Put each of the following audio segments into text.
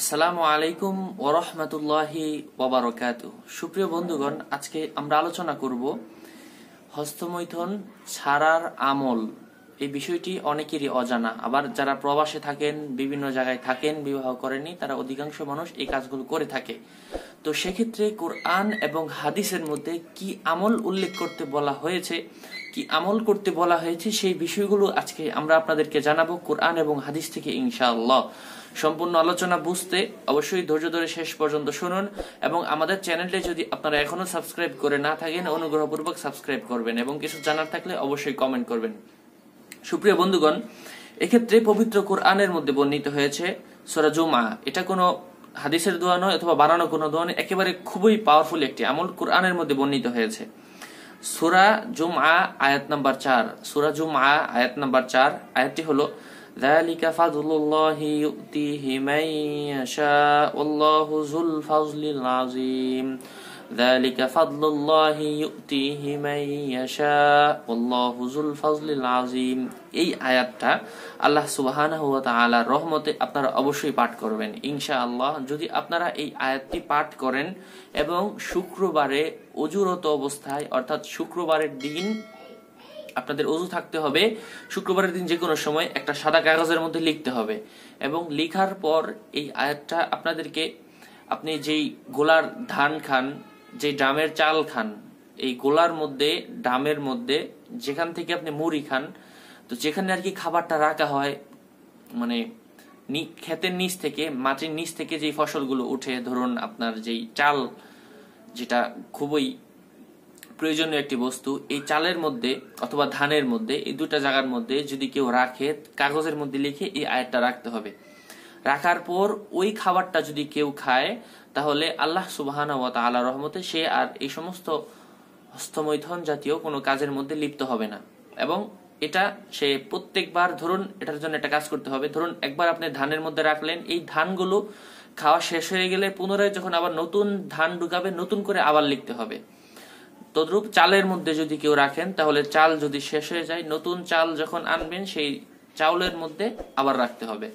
আসসালামু আলাইকুম ওরহমতুল্লাহি ওবরকাত সুপ্রিয় বন্ধুগণ আজকে আমরা আলোচনা করব হস্তমৈথন ছাড়ার আমল এই বিষয়টি অনেকেরই অজানা আবার যারা প্রবাসে থাকেন বিভিন্ন জায়গায় থাকেন বিবাহ করেনি তারা অধিকাংশ মানুষ এই কাজগুলো করে থাকে তো সেক্ষেত্রে কোরআন এবং হাদিসের মধ্যে কি আমল উল্লেখ করতে বলা হয়েছে কি আমল করতে বলা হয়েছে সেই বিষয়গুলো আজকে আমরা আপনাদেরকে জানাবো কোরআন এবং হাদিস থেকে ইনশাআল্লাহ সম্পূর্ণ আলোচনা বুঝতে অবশ্যই ধৈর্য ধরে শেষ পর্যন্ত শুনুন এবং আমাদের চ্যানেলটি যদি আপনারা এখনো সাবস্ক্রাইব করে না থাকেন অনুগ্রহপূর্বক সাবস্ক্রাইব করবেন এবং কিছু জানার থাকলে অবশ্যই কমেন্ট করবেন সুপ্রিয় বন্ধুগণ এক্ষেত্রে পবিত্র কোরআনের মধ্যে বর্ণিত হয়েছে সোরা জুমা এটা কোনো হাদিসের দোয়া নয় অথবা বানানো কোনো দোয়া নয় একেবারে খুবই পাওয়ারফুল একটি আমল কোরআনের মধ্যে বর্ণিত হয়েছে সুরা জুম আয়াত নাম্বার চার সুরা জুম আয়াত নাম্বার চার আয়াতটি হলো ذلك فضل الله يؤتيه من يشاء والله ذو الفضل العظيم ذلك فضل الله يؤتيه من يشاء والله ذو الفضل العظيم এই আয়াতটা আল্লাহ সুবহানাহু ওয়া তাআলার রহমতে আপনারা অবশ্যই পাঠ করবেন ইনশাআল্লাহ যদি আপনারা এই আয়াতটি পাঠ করেন এবং শুক্রবারে অজুরত অবস্থায় অর্থাৎ শুক্রবারের দিন আপনাদের অজু থাকতে হবে শুক্রবারের দিন যে কোনো সময় একটা সাদা কাগজের মধ্যে লিখতে হবে এবং লিখার পর এই আয়াতটা আপনাদেরকে আপনি যেই গোলার ধান খান যে ডামের চাল খান এই গোলার মধ্যে ডামের মধ্যে যেখান থেকে আপনি মুড়ি খান তো যেখানে আর কি খাবারটা রাখা হয় মানে ক্ষেতের নিচ থেকে মাটির নিচ থেকে যে ফসলগুলো উঠে ধরুন আপনার যেই চাল যেটা খুবই প্রয়োজনীয় একটি বস্তু এই চালের মধ্যে অথবা ধানের মধ্যে এই দুটা জায়গার মধ্যে যদি কেউ রাখে কাগজের মধ্যে লিখে এই আয়টা রাখতে হবে রাখার পর ওই খাবারটা যদি কেউ খায় তাহলে আল্লাহ সুবাহানা ওয়া তাআলা রহমতে সে আর এই সমস্ত হস্তমৈথন জাতীয় কোনো কাজের মধ্যে লিপ্ত হবে না এবং এটা সে প্রত্যেকবার ধরুন এটার জন্য একটা কাজ করতে হবে ধরুন একবার আপনি ধানের মধ্যে রাখলেন এই ধানগুলো খাওয়া শেষ হয়ে গেলে পুনরায় যখন আবার নতুন ধান ঢুকাবে নতুন করে আবার লিখতে হবে তদ্রূপ চালের মধ্যে যদি কেউ রাখেন তাহলে চাল যদি শেষ হয়ে যায় নতুন চাল যখন আনবেন সেই চাউলের মধ্যে আবার রাখতে হবে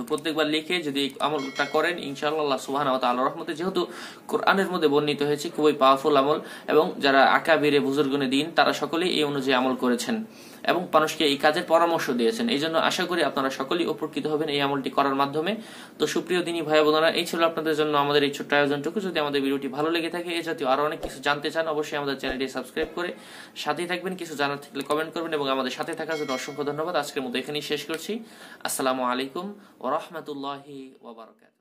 তো প্রত্যেকবার লিখে যদি আমলটা করেন ইনশাআল্লাহ সুবাহ আল্লাহ রহমতে যেহেতু কোরআনের মধ্যে বর্ণিত হয়েছে খুবই পাওয়ারফুল আমল এবং যারা আকাবিরে বুজুর্গনে দিন তারা সকলেই এই অনুযায়ী আমল করেছেন এবং মানুষকে এই কাজের পরামর্শ দিয়েছেন এই জন্য আশা করি আপনারা সকলেই উপকৃত হবেন এই আমলটি করার মাধ্যমে তো সুপ্রিয় দিনী ভাই বোনারা এই ছিল আপনাদের জন্য আমাদের এই ছোট্ট আয়োজনটুকু যদি আমাদের ভিডিওটি ভালো লেগে থাকে এ জাতীয় আরও অনেক কিছু জানতে চান অবশ্যই আমাদের চ্যানেলটি সাবস্ক্রাইব করে সাথেই থাকবেন কিছু জানার থাকলে কমেন্ট করবেন এবং আমাদের সাথে থাকার জন্য অসংখ্য ধন্যবাদ আজকের মতো এখানেই শেষ করছি আসসালামু আলাইকুম ও ورحمة الله وبركاته